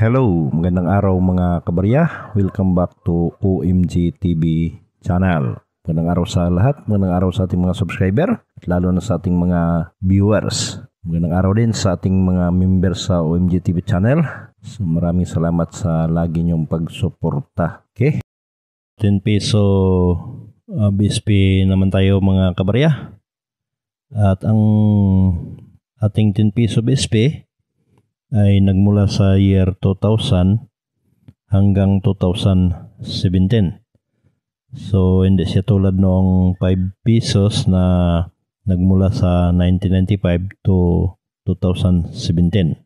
Hello, magandang araw mga kabarya. Welcome back to OMG TV channel. Magandang araw sa lahat, magandang araw sa ating mga subscriber at lalo na sa ating mga viewers. Magandang araw din sa ating mga member sa OMG TV channel. So maraming salamat sa lagi niyong pagsuporta. Okay? 10 peso uh, BSP naman tayo mga kabarya. At ang ating 10 piso BSP ay nagmula sa year 2000 hanggang 2017. So hindi siya tulad noong 5 pesos na nagmula sa 1995 to 2017.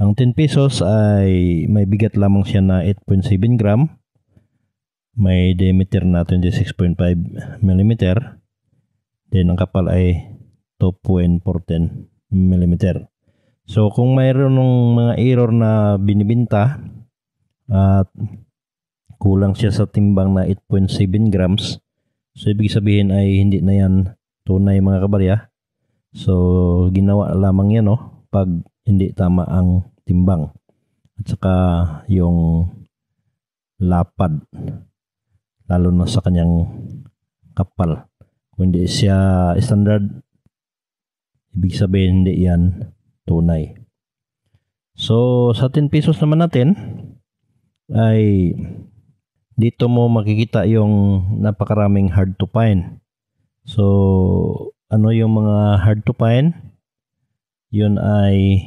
Ang 10 pesos ay may bigat lamang siya na 8.7 gram, may diameter na 26.5 mm, then ang kapal ay 2.14 mm. So kung mayroon ng mga error na binibinta at kulang siya sa timbang na 8.7 grams, so ibig sabihin ay hindi na yan tunay mga kabarya. So ginawa lamang yan no, oh, pag hindi tama ang timbang at saka yung lapad lalo na sa kanyang kapal. Kung hindi siya standard, ibig sabihin hindi yan tunay. So, sa 10 pesos naman natin ay dito mo makikita yung napakaraming hard to find. So, ano yung mga hard to find? Yun ay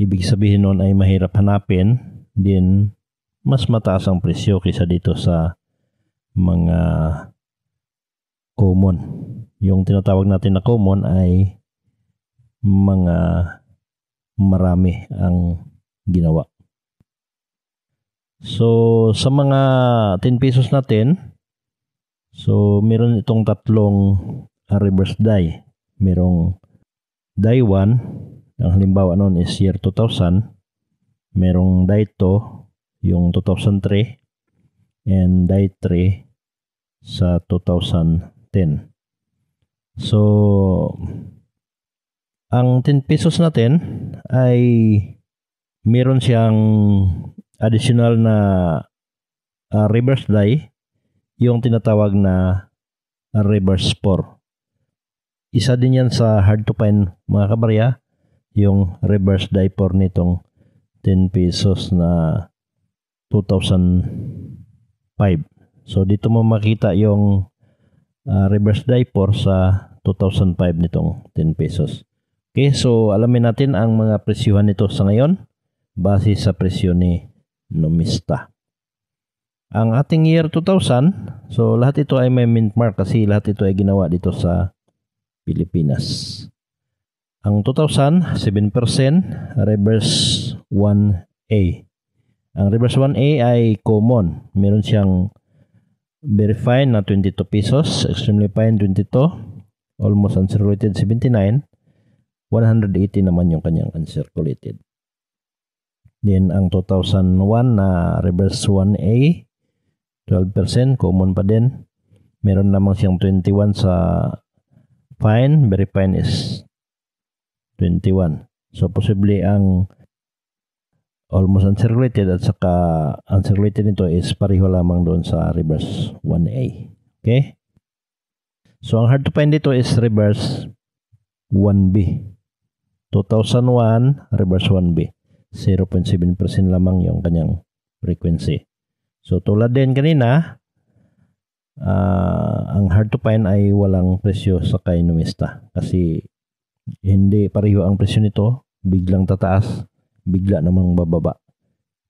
ibig sabihin noon ay mahirap hanapin din mas mataas ang presyo kaysa dito sa mga common. Yung tinatawag natin na common ay mga marami ang ginawa. So, sa mga 10 pesos natin, so meron itong tatlong ah, reverse die. Merong die 1, ang halimbawa noon is year 2000. Merong die 2, yung 2003. And die 3 sa 2010. So, ang 10 pesos natin ay meron siyang additional na uh, reverse die, yung tinatawag na reverse pour. Isa din yan sa hard to find mga kabarya, yung reverse die pour nitong 10 pesos na 2005. So dito mo makita yung uh, reverse die pour sa 2005 nitong 10 pesos. Okay, so alamin natin ang mga presyuhan nito sa ngayon base sa presyo ni Numista. Ang ating year 2000, so lahat ito ay may mint mark kasi lahat ito ay ginawa dito sa Pilipinas. Ang 2000, 7%, reverse 1A. Ang reverse 1A ay common. Meron siyang very fine na 22 pesos, extremely fine 22, almost uncirculated 79, 180 naman yung kanyang uncirculated. Then ang 2001 na reverse 1A, 12%, common pa din. Meron namang siyang 21 sa fine, very fine is 21. So possibly ang almost uncirculated at saka uncirculated nito is pareho lamang doon sa reverse 1A. Okay? So ang hard to find dito is reverse 1B. 2001 reverse 1B. 0.7% lamang yung kanyang frequency. So tulad din kanina, uh, ang hard to find ay walang presyo sa kainomista kasi hindi pareho ang presyo nito, biglang tataas, bigla namang bababa.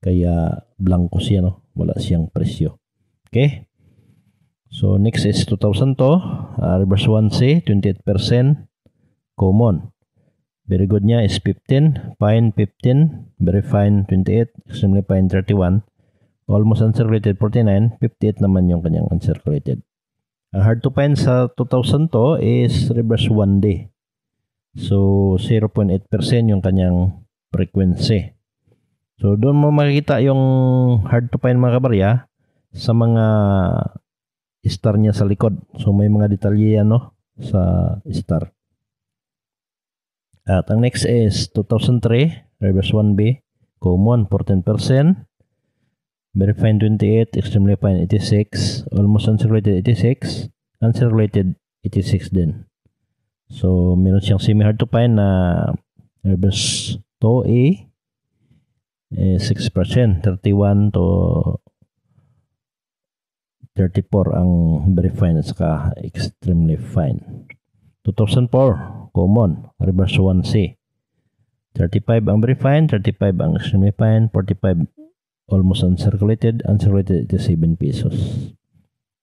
Kaya blanco siya no, wala siyang presyo. Okay? So next is 2000 to, uh, reverse 1C, 28% common. Very good niya is 15, fine 15, very fine 28, extremely fine 31. Almost uncirculated 49, 58 naman yung kanyang uncirculated. Ang hard to find sa 2000 to is reverse 1 day. So 0.8% yung kanyang frequency. So doon mo makikita yung hard to find mga kabarya sa mga star niya sa likod. So may mga detalye yan no, sa star. At ang next is 2003, reverse 1B, common 14%, very fine 28, extremely fine 86, almost uncirculated 86, uncirculated 86 din. So, meron siyang semi-hard to find na reverse 2A, eh, 6%, 31 to 34 ang very fine at saka extremely fine. 2004, common, reverse 1C. 35 ang refined, 35 ang extremely fine, 45 almost uncirculated, uncirculated ito 7 pesos.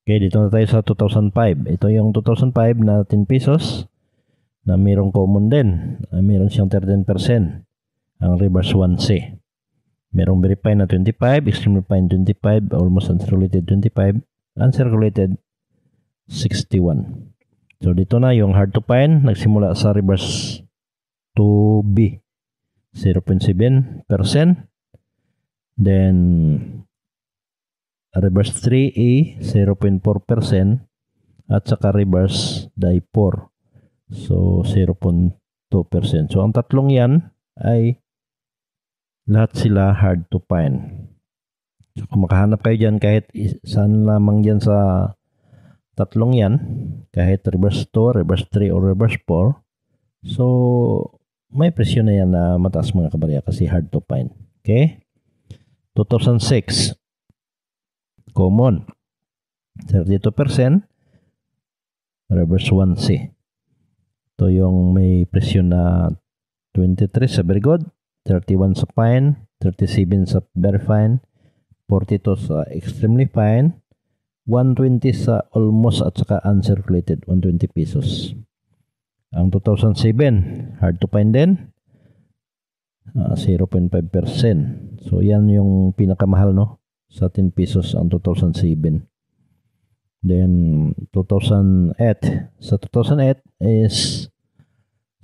Okay, dito na tayo sa 2005. Ito yung 2005 na 10 pesos na mayroong common din. Ah, mayroon siyang 13% ang reverse 1C. Merong very fine na 25, extremely fine 25, almost uncirculated 25, uncirculated 61. So dito na yung hard to find, nagsimula sa reverse 2B, 0.7%. Then reverse 3A, 0.4%. At saka reverse die 4, so 0.2%. So ang tatlong yan ay lahat sila hard to find. So kung makahanap kayo dyan kahit saan lamang dyan sa tatlong yan, kahit reverse 2, reverse 3, or reverse 4. So, may presyon na yan na mataas mga kabarya kasi hard to find. Okay? 2006, common. 32%, reverse 1C. Ito yung may presyon na 23 sa very good, 31 sa fine, 37 sa very fine, 42 sa extremely fine, 120 sa almost at saka uncirculated 120 pesos. Ang 2007, hard to find din. Uh, ah, 0.5%. So yan yung pinakamahal no sa 10 pesos ang 2007. Then 2008, sa 2008 is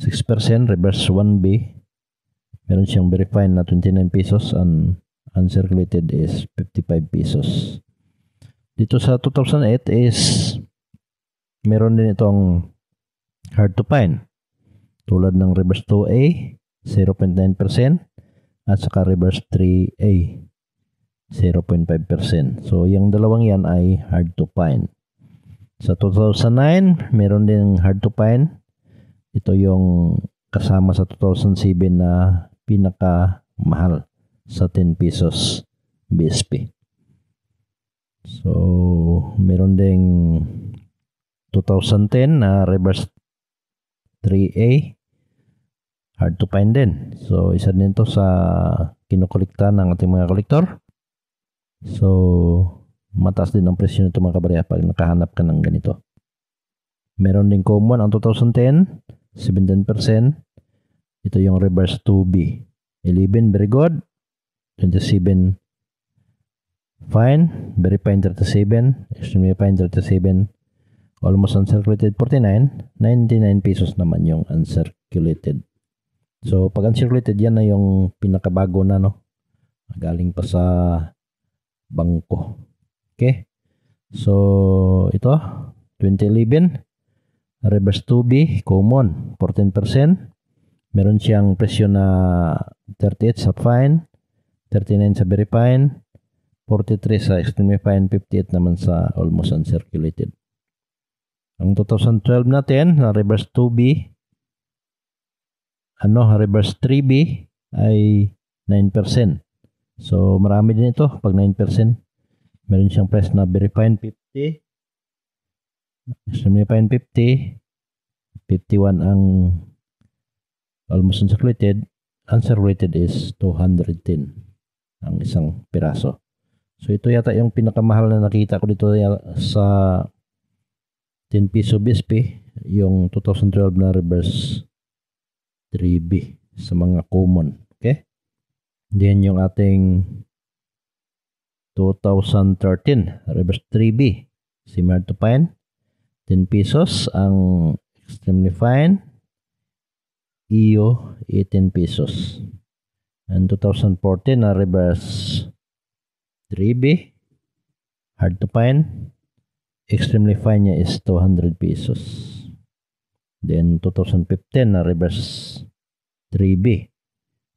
6% reverse 1B. Meron siyang verified na 29 pesos and uncirculated is 55 pesos dito sa 2008 is meron din itong hard to find. Tulad ng reverse 2A, 0.9% at saka reverse 3A, 0.5%. So, yung dalawang yan ay hard to find. Sa 2009, meron din hard to find. Ito yung kasama sa 2007 na pinakamahal sa 10 pesos BSP. So, meron ding 2010 na reverse 3A. Hard to find din. So, isa din to sa kinukolekta ng ating mga kolektor. So, mataas din ang presyo nito mga kabarya pag nakahanap ka ng ganito. Meron din common ang 2010, 17%. Ito yung reverse 2B. 11 very good, 27 Fine. Very fine 37. Extremely fine 37. Almost uncirculated 49. 99 pesos naman yung uncirculated. So, pag uncirculated, yan na yung pinakabago na, no? Galing pa sa bangko. Okay? So, ito, 2011, reverse 2B, common, 14%. Meron siyang presyo na 38 sa fine, 39 sa very fine, 43 sa extremifying, 58 naman sa almost uncirculated. Ang 2012 natin, na reverse 2B, ano, reverse 3B ay 9%. So, marami din ito pag 9%. Meron siyang price na verifying 50, extremifying 50, 51 ang almost uncirculated, uncirculated is 210 ang isang piraso. So ito yata yung pinakamahal na nakita ko dito sa 10 piso BSP, yung 2012 na reverse 3B sa mga common. Okay? Then yung ating 2013 reverse 3B, similar to fine, 10 pesos ang extremely fine, EO 18 eh, pesos. And 2014 na reverse 3B. Hard to find. Extremely fine niya is 200 pesos. Then 2015 na reverse 3B.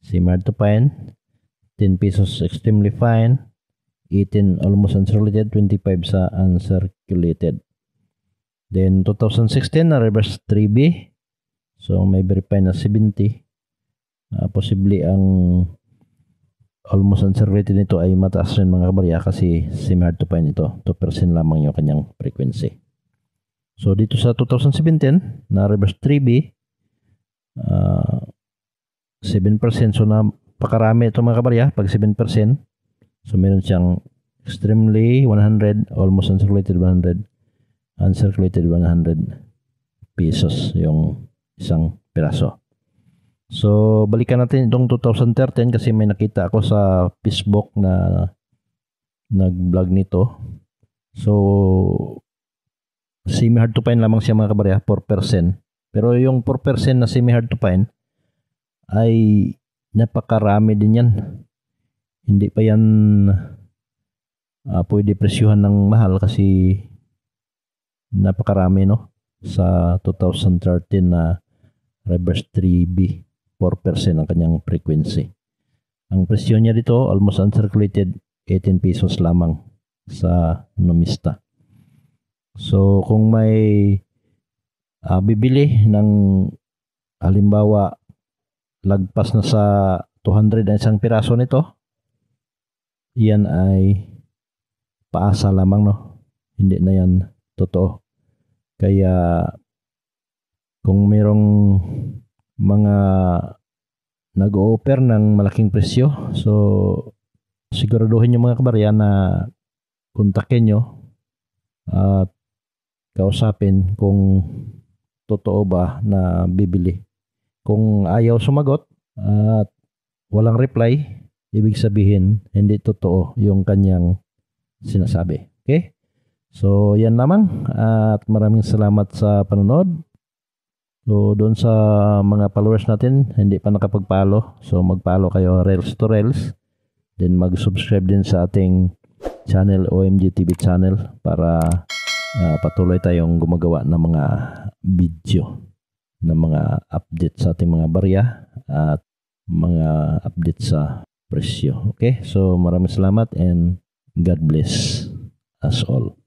Same hard to find. 10 pesos extremely fine. 18 almost uncirculated. 25 sa uncirculated. Then 2016 na reverse 3B. So may verify na 70. Uh, ah, possibly ang almost answer rate nito ay mataas rin mga kabarya kasi semi hard to find ito. 2% lamang yung kanyang frequency. So dito sa 2017 na reverse 3B uh, 7% so pakarami ito mga kabarya pag 7% so meron siyang extremely 100 almost uncirculated 100 uncirculated 100 pesos yung isang piraso. So, balikan natin itong 2013 kasi may nakita ako sa Facebook na nag-vlog nito. So, semi-hard to find lamang siya mga kabarya, 4%. Pero yung 4% na semi-hard to find ay napakarami din yan. Hindi pa yan uh, pwede presyuhan ng mahal kasi napakarami no sa 2013 na reverse 3B. 4% ng kanyang frequency. Ang presyo niya dito, almost uncirculated, 18 pesos lamang sa numista. So, kung may uh, bibili ng halimbawa lagpas na sa 200 ang isang piraso nito, yan ay paasa lamang no. Hindi na yan totoo. Kaya kung mayroong mga nag-o-offer ng malaking presyo. So, siguraduhin nyo mga kabarya na kontakin nyo at kausapin kung totoo ba na bibili. Kung ayaw sumagot at walang reply, ibig sabihin hindi totoo yung kanyang sinasabi. Okay? So, yan lamang at maraming salamat sa panonood. So, doon sa mga followers natin, hindi pa nakapag-follow. So, mag-follow kayo Rails to Rails. Then, mag-subscribe din sa ating channel, OMG TV channel, para uh, patuloy tayong gumagawa ng mga video, ng mga update sa ating mga barya at mga update sa presyo. Okay? So, maraming salamat and God bless us all.